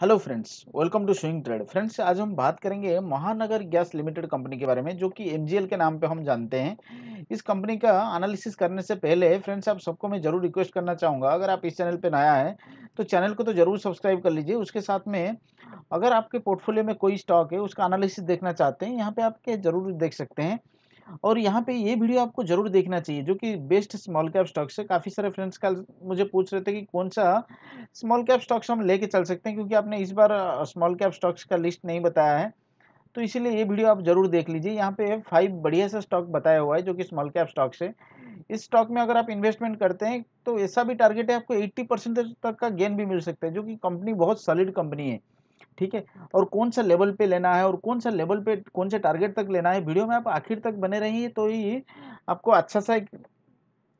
Hello friends welcome to swing trade friends आज हम बात करेंगे महानगर गैस लिमिटेड कंपनी के बारे में जो कि एमजीएल के नाम पे हम जानते हैं इस कंपनी का एनालिसिस करने से पहले फ्रेंड्स आप सबको मैं जरूर रिक्वेस्ट करना चाहूँगा अगर आप इस चैनल पे नया है तो चैनल को तो जरूर सब्सक्राइब कर लीजिए उसके साथ में अगर आपके पोर्टफोलियो में कोई स्टॉक है उसका एनालिसिस देखना चाहते हैं यहाँ पर आपके जरूर देख सकते हैं और यहाँ पे ये वीडियो आपको जरूर देखना चाहिए जो कि बेस्ट स्मॉल कैप स्टॉक्स है काफ़ी सारे फ्रेंड्स कल मुझे पूछ रहे थे कि कौन सा स्मॉल कैप स्टॉक्स हम लेके चल सकते हैं क्योंकि आपने इस बार स्मॉल कैप स्टॉक्स का लिस्ट नहीं बताया है तो इसीलिए ये वीडियो आप जरूर देख लीजिए यहाँ पे फाइव बढ़िया सा स्टॉक बताया हुआ है जो कि स्मॉल कैप स्टॉक्स है इस स्टॉक में अगर आप इन्वेस्टमेंट करते हैं तो ऐसा भी टारगेट है आपको एट्टी परसेंट तक का गेन भी मिल सकता है जो कि कंपनी बहुत सॉलिड कंपनी है ठीक है हाँ। और कौन सा लेवल पे लेना है और कौन सा लेवल पे कौन से टारगेट तक लेना है वीडियो में आप आखिर तक बने रहिए तो ये आपको अच्छा सा एक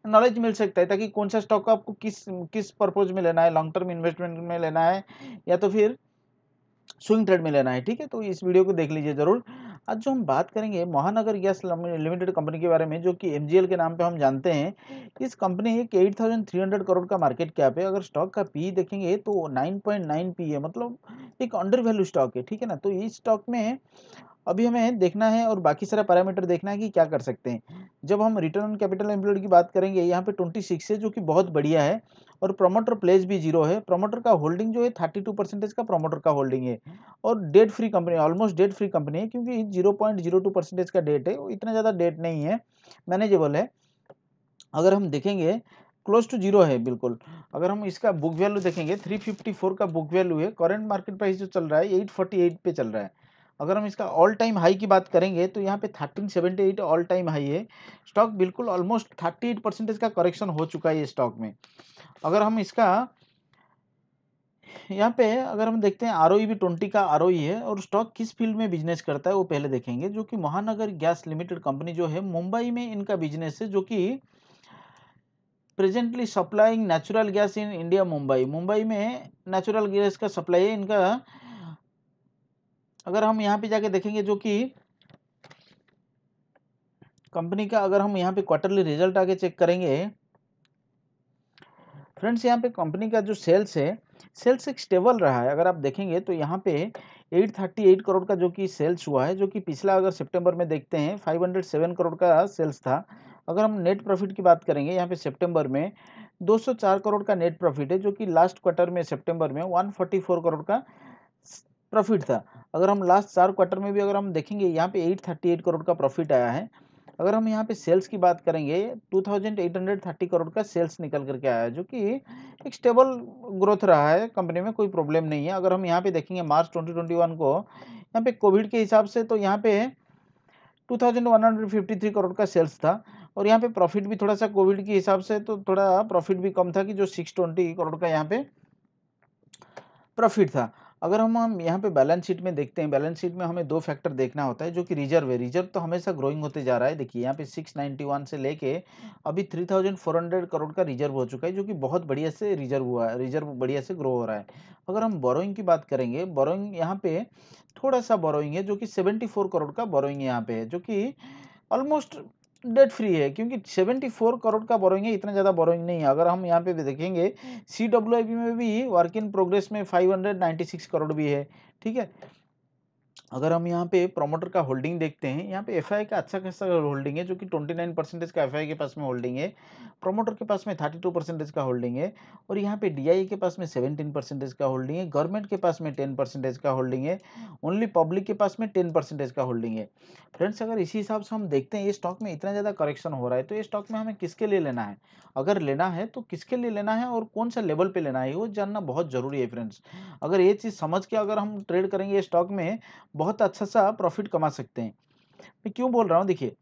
नॉलेज मिल सकता है ताकि कौन सा स्टॉक आपको किस किस पर्पज में लेना है लॉन्ग टर्म इन्वेस्टमेंट में लेना है या तो फिर स्विंग ट्रेड में लेना है ठीक है तो इस वीडियो को देख लीजिए जरूर आज जो हम बात करेंगे महानगर गैस लिमिटेड कंपनी के बारे में जो कि एम के नाम पे हम जानते हैं हम्म। इस कंपनी एक eight thousand three hundred crore का मार्केट कैप है अगर स्टॉक का पी e देखेंगे तो नाइन पॉइंट नाइन पी है मतलब एक अंडर वैल्यू स्टॉक है ठीक है ना तो इस स्टॉक में अभी हमें देखना है और बाकी सारा पैरामीटर देखना है कि क्या कर सकते हैं जब हम रिटर्न ऑन कैपिटल एम्प्लॉयड की बात करेंगे यहाँ पे 26 है जो कि बहुत बढ़िया है और प्रोमोटर प्लेस भी जीरो है प्रोमोटर का होल्डिंग जो है 32 परसेंटेज का प्रोमोटर का होल्डिंग है और debt free company almost debt free company है क्योंकि zero point zero two percentage का डेट है इतना ज़्यादा डेट नहीं है मैनेजेबल है अगर हम देखेंगे क्लोज टू जीरो है बिल्कुल अगर हम इसका बुक वैल्यू देखेंगे 354 का बुक वैल्यू है करंट मार्केट प्राइस जो चल रहा है 848 पे चल रहा है अगर हम इसका ऑल टाइम हाई की बात करेंगे तो यहाँ पे thirteen seventy eight all time high है स्टॉक बिल्कुल ऑलमोस्ट थर्टी एट परसेंटेज का करेक्शन हो चुका है ये स्टॉक में अगर हम इसका यहाँ पे अगर हम देखते हैं आर ओ e भी ट्वेंटी का आर e है और स्टॉक किस फील्ड में बिजनेस करता है वो पहले देखेंगे जो कि महानगर गैस लिमिटेड कंपनी जो है मुंबई में इनका बिजनेस है जो कि presently supplying natural gas in India Mumbai Mumbai में नेचुरल गैस का सप्लाई है इनका अगर हम यहाँ पे जाके देखेंगे जो कि कंपनी का अगर हम यहाँ पे क्वार्टरली रिजल्ट आगे चेक करेंगे फ्रेंड्स यहाँ पे कंपनी का जो सेल्स है सेल्स एक स्टेबल रहा है अगर आप देखेंगे तो यहाँ पे 838 करोड़ का जो कि सेल्स हुआ है जो कि पिछला अगर सितंबर में देखते हैं 507 करोड़ का सेल्स था अगर हम नेट प्रॉफिट की बात करेंगे यहाँ पे सितंबर में 204 करोड़ का नेट प्रॉफिट है जो कि लास्ट क्वार्टर में सितंबर में 144 करोड़ का प्रॉफिट था अगर हम लास्ट चार क्वार्टर में भी अगर हम देखेंगे यहाँ पे 838 करोड़ का प्रॉफिट आया है अगर हम यहाँ पे सेल्स की बात करेंगे 2830 करोड़ का सेल्स निकल करके आया है जो कि एक स्टेबल ग्रोथ रहा है कंपनी में कोई प्रॉब्लम नहीं है अगर हम यहाँ पे देखेंगे मार्च 2021 को यहाँ पे कोविड के हिसाब से तो यहाँ पे 2153 करोड़ का सेल्स था और यहाँ पे प्रॉफिट भी थोड़ा सा कोविड के हिसाब से तो थोड़ा प्रॉफिट भी कम था कि जो सिक्स करोड़ का यहाँ पे प्रॉफिट था अगर हम हम यहाँ पे बैलेंस शीट में देखते हैं बैलेंस शीट में हमें दो फैक्टर देखना होता है जो कि रिजर्व है रिजर्व तो हमेशा ग्रोइंग होते जा रहा है देखिए यहाँ पे 691 से लेके हाँ। अभी 3400 करोड़ का रिजर्व हो चुका है जो कि बहुत बढ़िया से रिजर्व हुआ है रिजर्व बढ़िया से ग्रो हो रहा है अगर हम बोरोइंग की बात करेंगे बोरोइंग यहाँ पे थोड़ा सा बोरोइंग है जो कि सेवेंटी करोड़ का बोरोइंग यहाँ पे है जो कि ऑलमोस्ट डेट फ्री है क्योंकि 74 करोड़ का बोरोइंग है इतना ज़्यादा बोरोइंग नहीं है अगर हम यहाँ पे भी देखेंगे सी हम्म। में भी वर्क इन प्रोग्रेस में 596 करोड़ भी है ठीक है अगर हम यहाँ पे प्रमोटर का होल्डिंग देखते हैं यहाँ पे एफआई का अच्छा खासा होल्डिंग है जो कि 29 परसेंटेज का एफआई के पास में होल्डिंग है प्रमोटर के पास में 32 परसेंटेज का होल्डिंग है और यहाँ पे डीआई के पास में 17 परसेंटेज का होल्डिंग है गवर्नमेंट के पास में 10 परसेंटेज का होल्डिंग है ओनली पब्लिक के पास में टेन परसेंटेज का होल्डिंग है फ्रेंड्स अगर इसी हिसाब से हम देखते हैं ये स्टॉक में इतना ज़्यादा करेक्शन हो रहा है तो ये स्टॉक में हमें किसके लिए लेना है अगर लेना है तो किसके लिए लेना है और कौन सा लेवल पर लेना है वो जानना बहुत ज़रूरी है फ्रेंड्स अगर ये चीज़ समझ के अगर हम ट्रेड करेंगे स्टॉक में बहुत अच्छा सा प्रॉफिट कमा सकते हैं मैं क्यों बोल रहा हूँ देखिए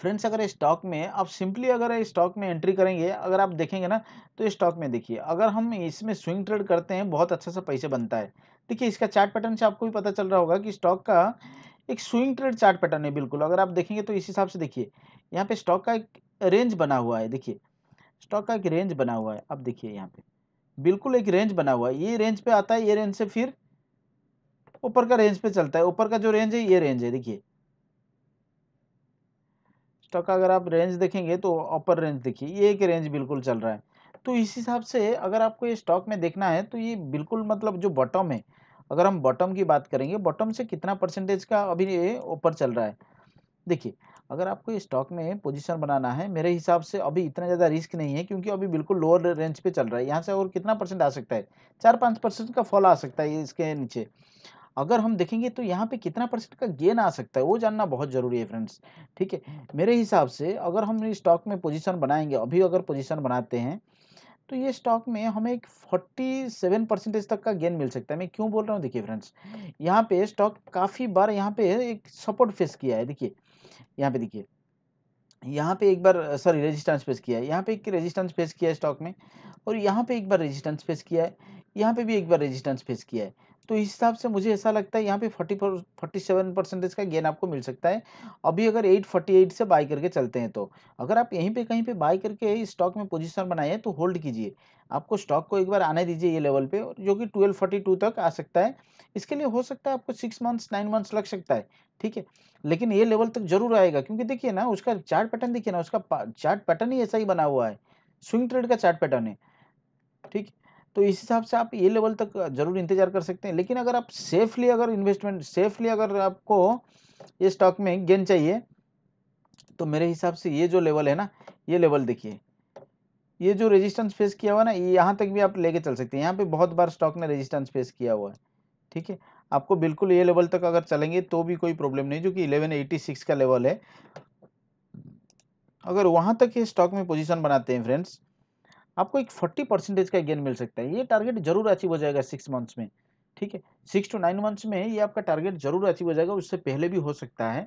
फ्रेंड्स अगर स्टॉक में आप सिंपली अगर स्टॉक में एंट्री करेंगे अगर आप देखेंगे ना तो स्टॉक में देखिए अगर हम इसमें स्विंग ट्रेड करते हैं बहुत अच्छा सा पैसे बनता है देखिए इसका चार्ट पैटर्न से आपको भी पता चल रहा होगा कि स्टॉक का एक स्विंग ट्रेड चार्ट पैटर्न है बिल्कुल अगर आप देखेंगे तो इस हिसाब से देखिए यहाँ पे स्टॉक का एक रेंज बना हुआ है देखिए स्टॉक का एक रेंज बना हुआ है आप देखिए यहाँ पे बिल्कुल एक रेंज बना हुआ है ये रेंज पे आता है ये रेंज से फिर ऊपर का रेंज पे चलता है ऊपर का जो रेंज है ये रेंज है देखिए स्टॉक का अगर आप रेंज देखेंगे तो अपर रेंज देखिए ये एक रेंज बिल्कुल चल रहा है तो इस हिसाब से अगर आपको ये स्टॉक में देखना है तो ये बिल्कुल मतलब जो बॉटम है अगर हम बॉटम की बात करेंगे बॉटम से कितना परसेंटेज का अभी ये ऊपर चल रहा है देखिए अगर आपको ये स्टॉक में पोजीशन बनाना है मेरे हिसाब से अभी इतना ज़्यादा रिस्क नहीं है क्योंकि अभी बिल्कुल लोअर रेंज पे चल रहा है यहाँ से और कितना परसेंट आ सकता है चार पाँच परसेंट का फॉल आ सकता है इसके नीचे अगर हम देखेंगे तो यहाँ पे कितना परसेंट का गेन आ सकता है वो जानना बहुत ज़रूरी है फ्रेंड्स ठीक है मेरे हिसाब से अगर हम स्टॉक में पोजीशन बनाएंगे अभी अगर पोजीशन बनाते हैं तो ये स्टॉक में हमें एक फोर्टी सेवन परसेंटेज तक का गेन मिल सकता है मैं क्यों बोल रहा हूँ देखिए फ्रेंड्स यहाँ पे स्टॉक काफ़ी बार यहाँ पे एक सपोर्ट फेस किया है देखिए यहाँ पे देखिए यहाँ पे एक बार सॉरी रेजिस्टेंस फेस किया है यहाँ पे एक रेजिस्टेंस फेस किया है स्टॉक में और यहाँ पे एक बार रेजिस्टेंस फेस किया है यहाँ पे भी एक बार रेजिस्टेंस फेस किया है तो इस हिसाब से मुझे ऐसा लगता है यहाँ पे फोर्टी फोर्टी सेवन परसेंटेज का गेन आपको मिल सकता है अभी अगर एट फोर्टी एट से बाई करके चलते हैं तो अगर आप यहीं पे कहीं पे बाई करके स्टॉक में पोजीशन बनाए हैं तो होल्ड कीजिए आपको स्टॉक को एक बार आने दीजिए ये लेवल पे जो कि ट्वेल्व फोर्टी टू तक आ सकता है इसके लिए हो सकता है आपको सिक्स मंथ्स नाइन मंथ्स लग सकता है ठीक है लेकिन ये लेवल तक जरूर आएगा क्योंकि देखिए ना उसका चार्ट पैटर्न देखिए ना उसका चार्ट पैटर्न ही ऐसा ही बना हुआ है स्विंग ट्रेड का चार्ट पैटर्न है ठीक है तो इस हिसाब से आप ये लेवल तक जरूर इंतजार कर सकते हैं लेकिन अगर आप सेफली अगर इन्वेस्टमेंट सेफली अगर आपको ये स्टॉक में गेन चाहिए तो मेरे हिसाब से ये जो लेवल है ना ये लेवल देखिए ये जो रेजिस्टेंस फेस किया हुआ ना यहाँ तक भी आप लेके चल सकते हैं यहाँ पे बहुत बार स्टॉक ने रेजिस्टेंस फेस किया हुआ है ठीक है आपको बिल्कुल ये लेवल तक अगर चलेंगे तो भी कोई प्रॉब्लम नहीं जो कि 1186 का लेवल है अगर वहाँ तक ये स्टॉक में पोजीशन बनाते हैं फ्रेंड्स आपको एक फोर्टी परसेंटेज का गेन मिल सकता है ये टारगेट जरूर अचीव हो जाएगा सिक्स मंथ्स में ठीक है सिक्स टू नाइन मंथ्स में ये आपका टारगेट जरूर अचीव हो जाएगा उससे पहले भी हो सकता है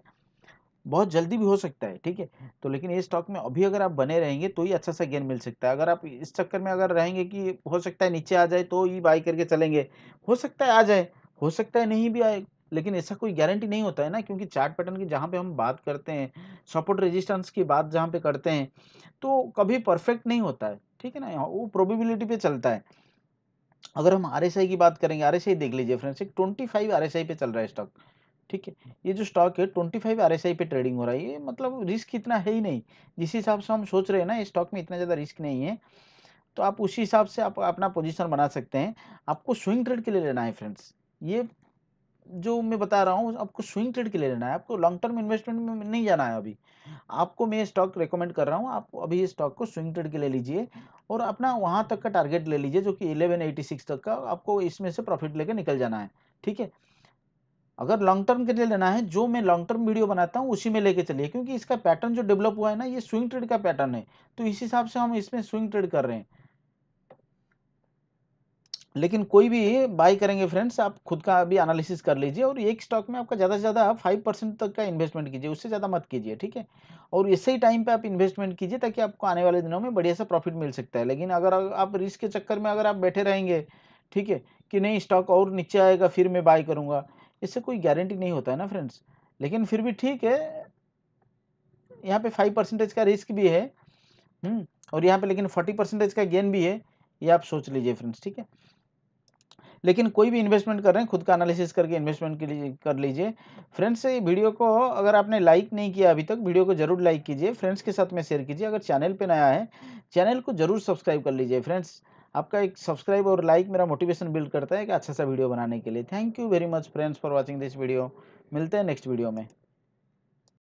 बहुत जल्दी भी हो सकता है ठीक है तो लेकिन ये स्टॉक में अभी अगर आप बने रहेंगे तो ही अच्छा सा गेन मिल सकता है अगर आप इस चक्कर में अगर रहेंगे कि हो सकता है नीचे आ जाए तो ही बाई करके चलेंगे हो सकता है आ जाए हो सकता है नहीं भी आए लेकिन ऐसा कोई गारंटी नहीं होता है ना क्योंकि चार्ट पैटर्न की जहाँ पे हम बात करते हैं सपोर्ट रेजिस्टेंस की बात जहाँ पे करते हैं तो कभी परफेक्ट नहीं होता है ठीक है ना यहाँ वो प्रोबेबिलिटी पे चलता है अगर हम आर की बात करेंगे आर देख लीजिए फ्रेंड्स एक ट्वेंटी फाइव पे चल रहा है स्टॉक ठीक है ये जो स्टॉक है ट्वेंटी फाइव आर पे ट्रेडिंग हो रहा है ये मतलब रिस्क इतना है ही नहीं जिस हिसाब से हम सोच रहे हैं ना ये स्टॉक में इतना ज़्यादा रिस्क नहीं है तो आप उसी हिसाब से आप अपना पोजीशन बना सकते हैं आपको स्विंग ट्रेड के लिए लेना है फ्रेंड्स ये जो मैं बता रहा हूँ आपको स्विंग ट्रेड के लिए लेना है आपको लॉन्ग टर्म इन्वेस्टमेंट में नहीं जाना है अभी आपको मैं स्टॉक रिकमेंड कर रहा हूँ आप अभी स्टॉक को स्विंग ट्रेड के ले लीजिए और अपना वहाँ तक का टारगेट ले लीजिए जो कि इलेवन एटी सिक्स तक का आपको इसमें से प्रॉफिट लेकर निकल जाना है ठीक है अगर लॉन्ग टर्म के लिए लेना है जो मैं लॉन्ग टर्म वीडियो बनाता हूँ उसी में लेके चलिए क्योंकि इसका पैटर्न जो डेवलप हुआ है ना ये स्विंग ट्रेड का पैटर्न है तो इस हिसाब से हम इसमें स्विंग ट्रेड कर रहे हैं लेकिन कोई भी बाई करेंगे फ्रेंड्स आप खुद का भी एनालिसिस कर लीजिए और एक स्टॉक में आपका ज़्यादा से ज़्यादा फाइव परसेंट तक का इन्वेस्टमेंट कीजिए उससे ज़्यादा मत कीजिए ठीक है और ही टाइम पे आप इन्वेस्टमेंट कीजिए ताकि आपको आने वाले दिनों में बढ़िया सा प्रॉफिट मिल सकता है लेकिन अगर आप रिस्क के चक्कर में अगर आप बैठे रहेंगे ठीक है कि नहीं स्टॉक और नीचे आएगा फिर मैं बाय करूँगा इससे कोई गारंटी नहीं होता है ना फ्रेंड्स लेकिन फिर भी ठीक है यहाँ पर फाइव परसेंटेज का रिस्क भी है हम्म, और यहाँ पर लेकिन फोर्टी परसेंटेज का गेन भी है ये आप सोच लीजिए फ्रेंड्स ठीक है लेकिन कोई भी इन्वेस्टमेंट कर रहे हैं खुद का एनालिसिस करके इन्वेस्टमेंट के लिए कर लीजिए फ्रेंड्स से वीडियो को अगर आपने लाइक नहीं किया अभी तक वीडियो को जरूर लाइक कीजिए फ्रेंड्स के साथ में शेयर कीजिए अगर चैनल पर नया है चैनल को जरूर सब्सक्राइब कर लीजिए फ्रेंड्स आपका एक सब्सक्राइब और लाइक मेरा मोटिवेशन बिल्ड करता है एक अच्छा सा वीडियो बनाने के लिए thank you very much friends for watching this video मिलते हैं नेक्स्ट वीडियो में